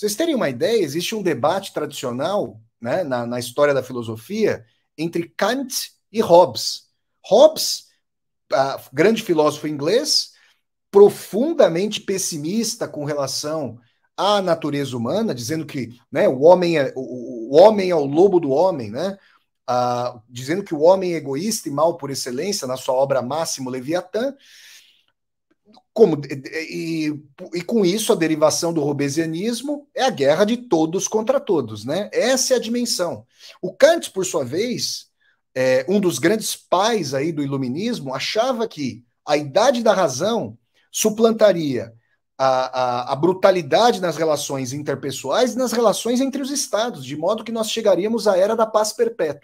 vocês terem uma ideia, existe um debate tradicional né, na, na história da filosofia entre Kant e Hobbes. Hobbes, grande filósofo inglês, profundamente pessimista com relação à natureza humana, dizendo que né, o, homem é, o, o homem é o lobo do homem, né? Ah, dizendo que o homem é egoísta e mal por excelência na sua obra Máximo Leviatã, como, e, e, com isso, a derivação do robesianismo é a guerra de todos contra todos, né? Essa é a dimensão. O Kant, por sua vez, é, um dos grandes pais aí do iluminismo, achava que a idade da razão suplantaria a, a, a brutalidade nas relações interpessoais e nas relações entre os estados, de modo que nós chegaríamos à era da paz perpétua.